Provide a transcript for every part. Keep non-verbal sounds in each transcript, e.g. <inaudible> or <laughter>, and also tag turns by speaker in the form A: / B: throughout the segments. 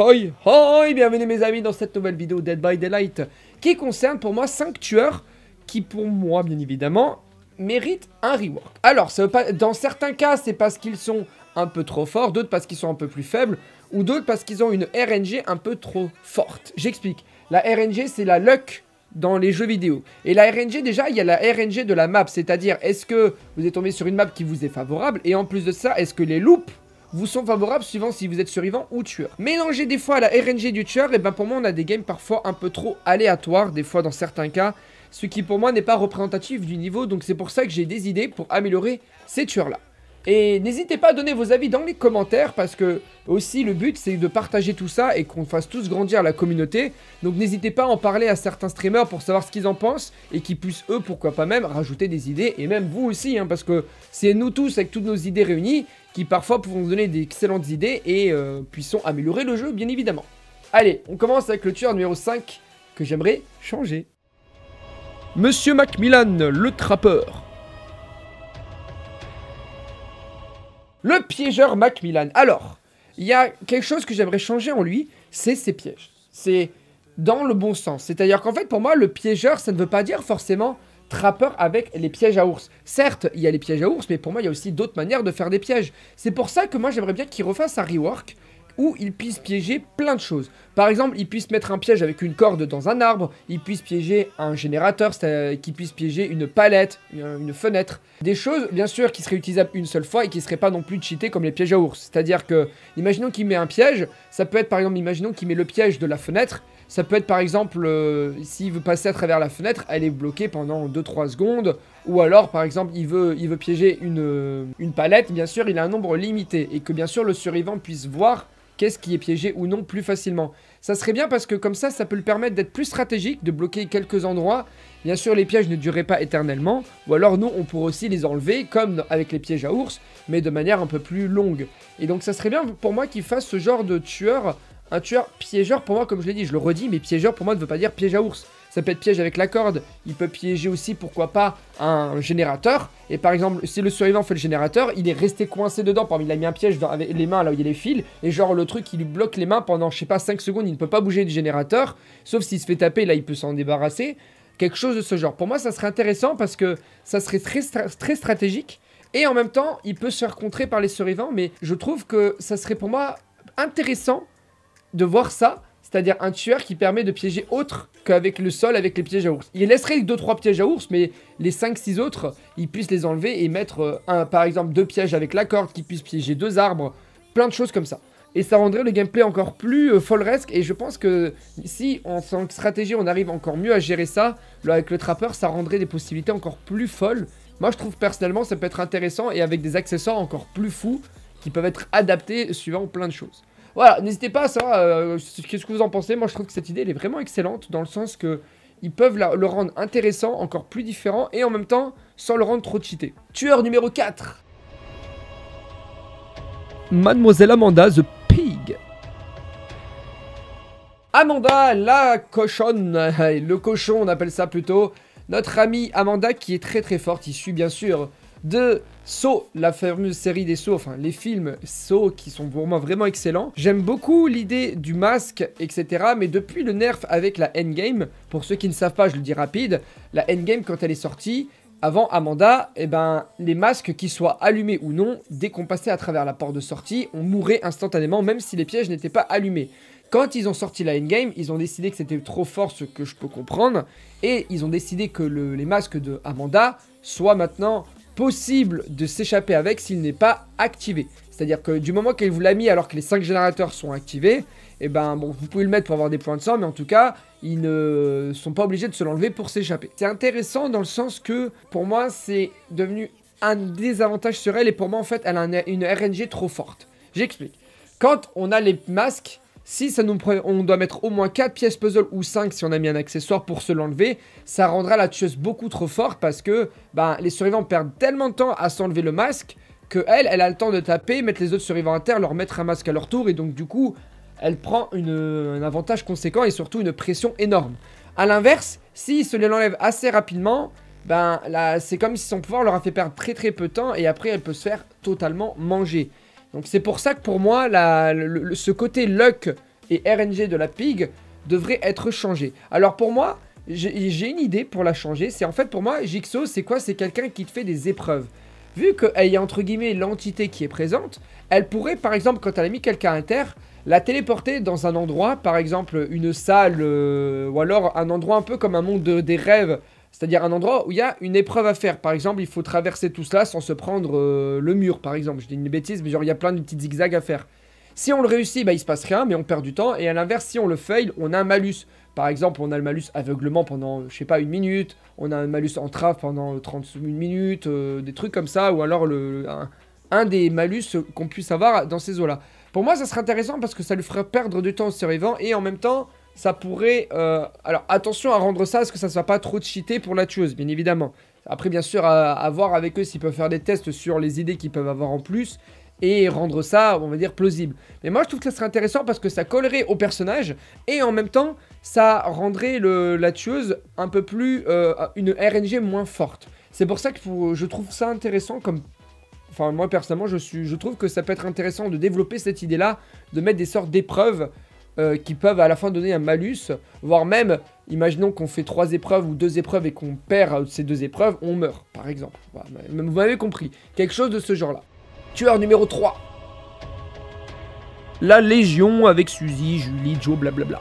A: Hoi hoi, bienvenue mes amis dans cette nouvelle vidéo Dead by Daylight qui concerne pour moi 5 tueurs qui pour moi bien évidemment méritent un rework. Alors ça pas, dans certains cas c'est parce qu'ils sont un peu trop forts, d'autres parce qu'ils sont un peu plus faibles ou d'autres parce qu'ils ont une RNG un peu trop forte. J'explique, la RNG c'est la luck dans les jeux vidéo. Et la RNG, déjà, il y a la RNG de la map, c'est-à-dire est-ce que vous êtes tombé sur une map qui vous est favorable, et en plus de ça, est-ce que les loops vous sont favorables suivant si vous êtes survivant ou tueur. Mélanger des fois la RNG du tueur, et eh ben pour moi on a des games parfois un peu trop aléatoires, des fois dans certains cas, ce qui pour moi n'est pas représentatif du niveau, donc c'est pour ça que j'ai des idées pour améliorer ces tueurs-là. Et n'hésitez pas à donner vos avis dans les commentaires parce que aussi le but c'est de partager tout ça et qu'on fasse tous grandir la communauté. Donc n'hésitez pas à en parler à certains streamers pour savoir ce qu'ils en pensent et qu'ils puissent eux pourquoi pas même rajouter des idées et même vous aussi hein, parce que c'est nous tous avec toutes nos idées réunies qui parfois pouvons donner d'excellentes idées et euh, puissons améliorer le jeu bien évidemment. Allez, on commence avec le tueur numéro 5 que j'aimerais changer. Monsieur Macmillan, le trappeur. Le piégeur Macmillan. Alors, il y a quelque chose que j'aimerais changer en lui, c'est ses pièges. C'est dans le bon sens. C'est-à-dire qu'en fait, pour moi, le piégeur, ça ne veut pas dire forcément trappeur avec les pièges à ours. Certes, il y a les pièges à ours, mais pour moi, il y a aussi d'autres manières de faire des pièges. C'est pour ça que moi, j'aimerais bien qu'il refasse un rework où ils puisse piéger plein de choses. Par exemple, ils puisse mettre un piège avec une corde dans un arbre, Il puisse piéger un générateur, euh, qu'ils puisse piéger une palette, euh, une fenêtre. Des choses, bien sûr, qui seraient utilisables une seule fois et qui ne seraient pas non plus cheatées comme les pièges à ours. C'est-à-dire que, imaginons qu'il met un piège, ça peut être par exemple, imaginons qu'il met le piège de la fenêtre, ça peut être par exemple, euh, s'il veut passer à travers la fenêtre, elle est bloquée pendant 2-3 secondes. Ou alors, par exemple, il veut, il veut piéger une, euh, une palette, bien sûr, il a un nombre limité. Et que bien sûr, le survivant puisse voir qu'est-ce qui est piégé ou non plus facilement. Ça serait bien parce que comme ça, ça peut le permettre d'être plus stratégique, de bloquer quelques endroits. Bien sûr, les pièges ne duraient pas éternellement, ou alors nous, on pourrait aussi les enlever, comme avec les pièges à ours, mais de manière un peu plus longue. Et donc ça serait bien pour moi qu'il fasse ce genre de tueur un tueur piégeur, pour moi, comme je l'ai dit, je le redis, mais piégeur, pour moi, ne veut pas dire piège à ours. Ça peut être piège avec la corde, il peut piéger aussi, pourquoi pas, un générateur. Et par exemple, si le survivant fait le générateur, il est resté coincé dedans, par exemple, il a mis un piège avec les mains là où il y a les fils, et genre le truc, il lui bloque les mains pendant, je sais pas, 5 secondes, il ne peut pas bouger du générateur, sauf s'il se fait taper, là, il peut s'en débarrasser. Quelque chose de ce genre. Pour moi, ça serait intéressant parce que ça serait très, très stratégique. Et en même temps, il peut se faire contrer par les survivants, mais je trouve que ça serait pour moi intéressant de voir ça, c'est-à-dire un tueur qui permet de piéger autre qu'avec le sol, avec les pièges à ours. Il laisserait 2-3 pièges à ours, mais les 5-6 autres, il puisse les enlever et mettre, euh, un, par exemple, deux pièges avec la corde, qui puisse piéger deux arbres, plein de choses comme ça. Et ça rendrait le gameplay encore plus euh, et je pense que si, en tant stratégie, on arrive encore mieux à gérer ça, avec le trappeur, ça rendrait des possibilités encore plus folles. Moi, je trouve personnellement, ça peut être intéressant, et avec des accessoires encore plus fous, qui peuvent être adaptés suivant plein de choses. Voilà, n'hésitez pas à ça. Euh, qu'est-ce que vous en pensez Moi, je trouve que cette idée, elle est vraiment excellente dans le sens que ils peuvent la, le rendre intéressant, encore plus différent et en même temps sans le rendre trop cheaté. Tueur numéro 4 Mademoiselle Amanda The Pig. Amanda la cochonne, <laughs> le cochon on appelle ça plutôt, notre amie Amanda qui est très très forte, issue bien sûr de Saw, la fameuse série des sauts, enfin les films Saw qui sont pour moi vraiment excellents. J'aime beaucoup l'idée du masque, etc. Mais depuis le nerf avec la Endgame, pour ceux qui ne savent pas, je le dis rapide, la Endgame quand elle est sortie, avant Amanda, eh ben, les masques, qu'ils soient allumés ou non, dès qu'on passait à travers la porte de sortie, on mourait instantanément, même si les pièges n'étaient pas allumés. Quand ils ont sorti la endgame, ils ont décidé que c'était trop fort, ce que je peux comprendre, et ils ont décidé que les masques de Amanda soient maintenant possible de s'échapper avec s'il n'est pas activé. C'est-à-dire que du moment qu'elle vous l'a mis alors que les 5 générateurs sont activés, et eh ben bon, vous pouvez le mettre pour avoir des points de sang, mais en tout cas, ils ne sont pas obligés de se l'enlever pour s'échapper. C'est intéressant dans le sens que pour moi, c'est devenu un désavantage sur elle, et pour moi, en fait, elle a une RNG trop forte. J'explique. Quand on a les masques, si ça nous on doit mettre au moins 4 pièces puzzle ou 5 si on a mis un accessoire pour se l'enlever, ça rendra la tueuse beaucoup trop forte parce que ben les survivants perdent tellement de temps à s'enlever le masque que elle, elle a le temps de taper, mettre les autres survivants à terre, leur mettre un masque à leur tour et donc du coup, elle prend un avantage conséquent et surtout une pression énorme. A l'inverse, si ils se l'enlève assez rapidement, ben là, c'est comme si son pouvoir leur a fait perdre très très peu de temps et après elle peut se faire totalement manger. Donc c'est pour ça que pour moi, ce côté luck et RNG de la pig devrait être changé. Alors pour moi, j'ai une idée pour la changer. C'est en fait pour moi, Jigsaw, c'est quoi C'est quelqu'un qui te fait des épreuves. Vu qu'il eh, y a entre guillemets l'entité qui est présente, elle pourrait par exemple, quand elle a mis quelqu'un à terre, la téléporter dans un endroit, par exemple une salle, euh, ou alors un endroit un peu comme un monde des rêves, c'est-à-dire un endroit où il y a une épreuve à faire. Par exemple, il faut traverser tout cela sans se prendre euh, le mur, par exemple. Je dis une bêtise, mais genre il y a plein de petits zigzags à faire. Si on le réussit, bah, il se passe rien, mais on perd du temps. Et à l'inverse, si on le fail, on a un malus. Par exemple, on a le malus aveuglement pendant, je sais pas, une minute. On a un malus entrave pendant 30 euh, minutes, euh, des trucs comme ça. Ou alors un, des malus qu'on puisse avoir dans ces eaux-là. Pour moi, ça serait intéressant parce que ça lui ferait perdre du temps au survivant. Et en même temps, ça pourrait... Euh, alors attention à rendre ça, à ce que ça ne soit pas trop cheaté pour la tueuse, bien évidemment. Après, bien sûr, à, voir avec eux s'ils peuvent faire des tests sur les idées qu'ils peuvent avoir en plus et rendre ça, on va dire, plausible. Mais moi, je trouve que ça serait intéressant parce que ça collerait au personnage et en même temps, ça rendrait le, la tueuse un peu plus... Euh, une RNG moins forte. C'est pour ça que je trouve ça intéressant comme enfin moi personnellement je, suis, je trouve que ça peut être intéressant de développer cette idée là, de mettre des sortes d'épreuves euh, qui peuvent à la fin donner un malus, voire même, imaginons qu'on fait trois épreuves ou deux épreuves et qu'on perd euh, ces deux épreuves, on meurt, par exemple. vous m'avez compris, quelque chose de ce genre-là. Tueur numéro 3. La Légion avec Suzy, Julie, Joe, blablabla.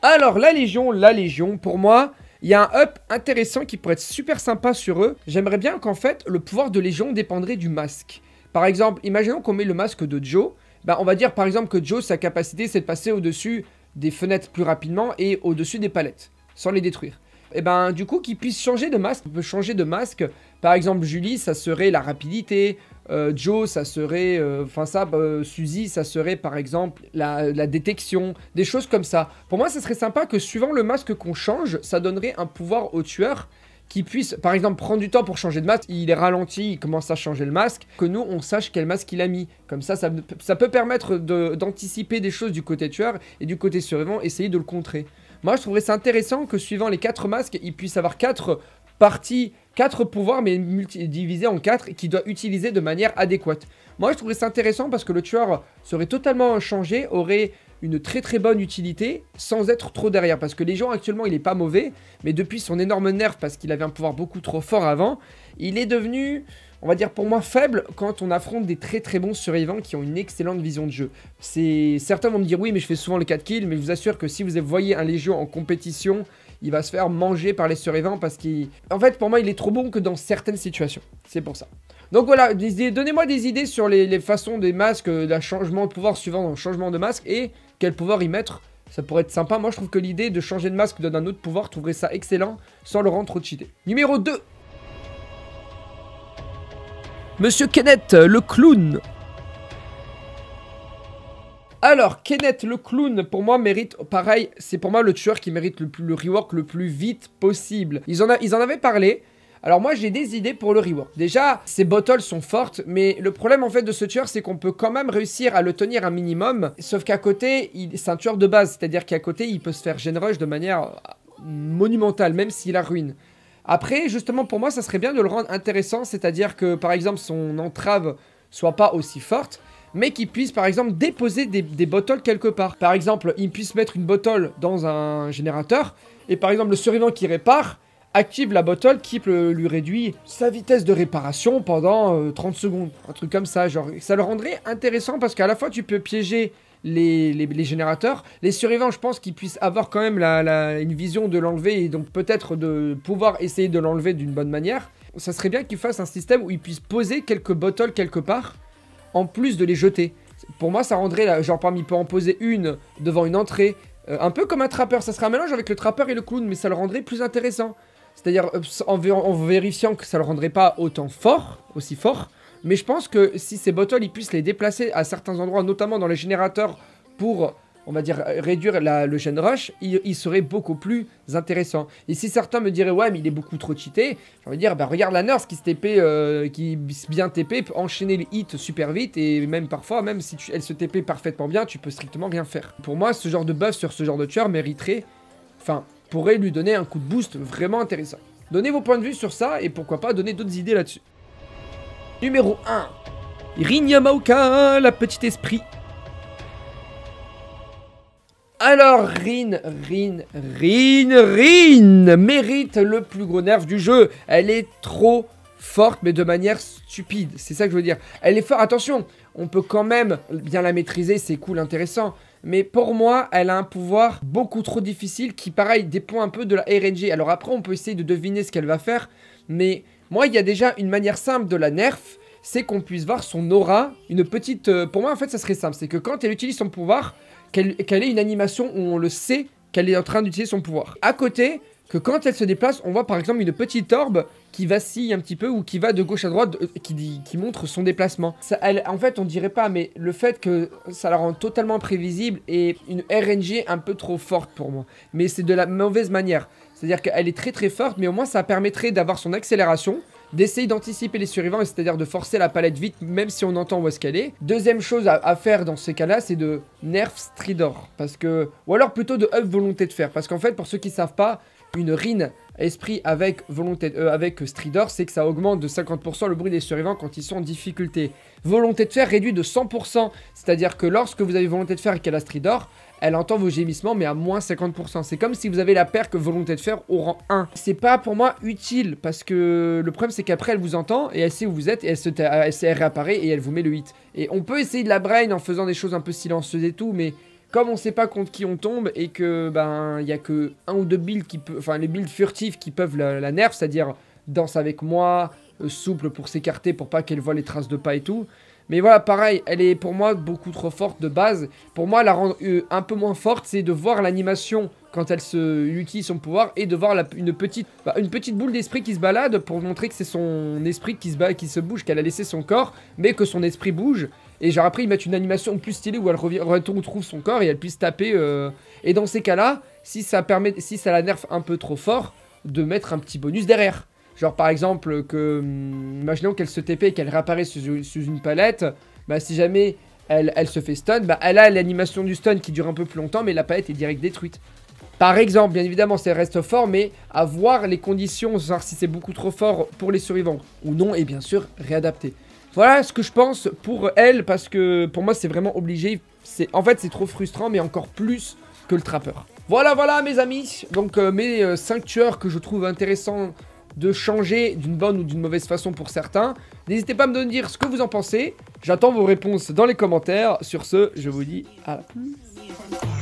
A: Alors, la Légion, la Légion, pour moi, il y a un up intéressant qui pourrait être super sympa sur eux. J'aimerais bien qu'en fait, le pouvoir de Légion dépendrait du masque. Par exemple, imaginons qu'on met le masque de Joe bah, on va dire par exemple que Joe, sa capacité, c'est de passer au-dessus des fenêtres plus rapidement et au-dessus des palettes, sans les détruire. Et eh ben du coup, qu'il puisse changer de masque, on peut changer de masque. Par exemple, Julie, ça serait la rapidité. Euh, Joe, ça serait, euh, enfin ça, euh, Suzy, ça serait par exemple la, la, détection, des choses comme ça. Pour moi, ça serait sympa que suivant le masque qu'on change, ça donnerait un pouvoir au tueur qui puisse, par exemple, prendre du temps pour changer de masque. Il est ralenti, il commence à changer le masque. Que nous, on sache quel masque il a mis. Comme ça, ça, peut permettre d'anticiper des choses du côté tueur et du côté survivant, essayer de le contrer. Moi, je trouverais ça intéressant que suivant les quatre masques, il puisse avoir quatre parties, quatre pouvoirs, mais divisés en quatre, qu'il doit utiliser de manière adéquate. Moi, je trouverais ça intéressant parce que le tueur serait totalement changé, aurait une très très bonne utilité sans être trop derrière. Parce que les gens actuellement, il est pas mauvais, mais depuis son énorme nerf, parce qu'il avait un pouvoir beaucoup trop fort avant, il est devenu, on va dire pour moi, faible quand on affronte des très très bons survivants qui ont une excellente vision de jeu. Certains vont me dire oui, mais je fais souvent le 4 kills, mais je vous assure que si vous voyez un Légion en compétition, il va se faire manger par les survivants parce qu'il... En fait, pour moi, il est trop bon que dans certaines situations. C'est pour ça. Donc voilà, donnez-moi des idées sur les, façons des masques, d'un euh, changement de pouvoir suivant dans le changement de masque et quel pouvoir y mettre. Ça pourrait être sympa. Moi, je trouve que l'idée de changer de masque donne un autre pouvoir. trouver ça excellent sans le rendre trop cheaté. Numéro 2 Monsieur Kenneth, le clown. Alors, Kenneth le clown, pour moi, mérite, pareil, c'est pour moi le tueur qui mérite le, plus, le rework le plus vite possible. en, ils en avaient parlé, alors moi j'ai des idées pour le rework. Déjà, ces bottles sont fortes, mais le problème en fait de ce tueur c'est qu'on peut quand même réussir à le tenir un minimum, sauf qu'à côté, c'est un tueur de base, c'est-à-dire qu'à côté il peut se faire gen de manière euh, monumentale, même s'il a ruine. Après, justement pour moi ça serait bien de le rendre intéressant, c'est-à-dire que par exemple son entrave soit pas aussi forte, mais qu'il puisse par exemple déposer des, des bottles quelque part. Par exemple, il puisse mettre une bottle dans un générateur, et par exemple le survivant qui répare, active la bottle qui lui réduit sa vitesse de réparation pendant 30 euh, secondes. Un truc comme ça, genre. Ça le rendrait intéressant parce qu'à la fois tu peux piéger les, générateurs. Les survivants, je pense qu'ils puissent avoir quand même la, une vision de l'enlever et donc peut-être de pouvoir essayer de l'enlever d'une bonne manière. Ça serait bien qu'ils fassent un système où ils puissent poser quelques bottles quelque part en plus de les jeter. Pour moi, ça rendrait, la, genre parmi, il peut en poser une devant une entrée, euh, un peu comme un trappeur. Ça serait un mélange avec le trappeur et le clown, mais ça le rendrait plus intéressant. C'est-à-dire euh, en, vérifiant que ça le rendrait pas autant fort, aussi fort. Mais je pense que si ces bottles, ils puissent les déplacer à certains endroits, notamment dans les générateurs, pour, on va dire, réduire le gen rush, il, serait beaucoup plus intéressant. Et si certains me diraient, ouais, mais il est beaucoup trop cheaté, j'ai envie de dire, bah regarde la nurse qui se TP, euh, qui bien TP, peut enchaîner le hit super vite, et même parfois, même si elle se TP parfaitement bien, tu peux strictement rien faire. Pour moi, ce genre de buff sur ce genre de tueur mériterait, enfin, pourrait lui donner un coup de boost vraiment intéressant. Donnez vos points de vue sur ça et pourquoi pas donner d'autres idées là-dessus. Numéro 1. Yamaoka, la petite esprit. Alors Rin, Rin, Rin, Rin mérite le plus gros nerf du jeu. Elle est trop forte mais de manière stupide. C'est ça que je veux dire. Elle est forte. Attention, on peut quand même bien la maîtriser, c'est cool, intéressant. Mais pour moi, elle a un pouvoir beaucoup trop difficile qui, pareil, dépend un peu de la RNG. Alors après, on peut essayer de deviner ce qu'elle va faire. Mais moi, il y a déjà une manière simple de la nerf. C'est qu'on puisse voir son aura. Une petite... Euh, pour moi, en fait, ça serait simple. C'est que quand elle utilise son pouvoir, qu'elle ait une animation où on le sait qu'elle est en train d'utiliser son pouvoir. À côté, que quand elle se déplace, on voit par exemple une petite orbe qui vacille un petit peu ou qui va de gauche à droite, euh, qui, montre son déplacement. Ça, elle, en fait, on dirait pas, mais le fait que ça la rend totalement prévisible est une RNG un peu trop forte pour moi. Mais c'est de la mauvaise manière. C'est-à-dire qu'elle est très très forte, mais au moins ça permettrait d'avoir son accélération, d'essayer d'anticiper les survivants, c'est-à-dire de forcer la palette vite, même si on entend où est-ce qu'elle est. Deuxième chose à, faire dans ces cas-là, c'est de nerf Stridor, parce que... Ou alors plutôt de up volonté de faire, parce qu'en fait, pour ceux qui savent pas, une rine esprit avec, volonté, euh, avec stridor, c'est que ça augmente de 50% le bruit des survivants quand ils sont en difficulté. Volonté de faire réduit de 100%, c'est-à-dire que lorsque vous avez volonté de faire et qu'elle a stridor, elle entend vos gémissements mais à moins 50%. C'est comme si vous avez la paire que volonté de faire au rang 1. C'est pas pour moi utile parce que le problème c'est qu'après elle vous entend et elle sait où vous êtes et elle, se elle réapparaît et elle vous met le hit. Et on peut essayer de la brain en faisant des choses un peu silencieuses et tout mais comme on sait pas contre qui on tombe et que ben il y a que un ou deux builds qui peuvent, enfin les builds furtifs qui peuvent la, nerf, c'est-à-dire danse avec moi, euh, souple pour s'écarter pour pas qu'elle voit les traces de pas et tout. Mais voilà, pareil, elle est pour moi beaucoup trop forte de base. Pour moi, la rendre euh, un peu moins forte, c'est de voir l'animation quand elle se utilise son pouvoir et de voir une, petite, bah, une petite boule d'esprit qui se balade pour montrer que c'est son esprit qui se, balade, qui se bouge, qu'elle a laissé son corps, mais que son esprit bouge. Et genre après ils mettent une animation plus stylée où elle trouve son corps et elle puisse taper. Euh. Et dans ces cas-là, si ça permet, si ça la nerf un peu trop fort, de mettre un petit bonus derrière. Genre par exemple que, hum, imaginons qu'elle se TP et qu'elle réapparaît sous, une palette, bah si jamais elle, elle se fait stun, bah elle a l'animation du stun qui dure un peu plus longtemps, mais la palette est direct détruite. Par exemple, bien évidemment, ça reste fort, mais à voir les conditions, savoir si c'est beaucoup trop fort pour les survivants ou non, et bien sûr, réadapter. Voilà ce que je pense pour elle, parce que pour moi, c'est vraiment obligé. En fait, c'est trop frustrant, mais encore plus que le trappeur. Voilà, voilà, mes amis. Donc, euh, mes euh, tueurs que je trouve intéressants de changer d'une bonne ou d'une mauvaise façon pour certains. N'hésitez pas à me dire ce que vous en pensez. J'attends vos réponses dans les commentaires. Sur ce, je vous dis à la plus.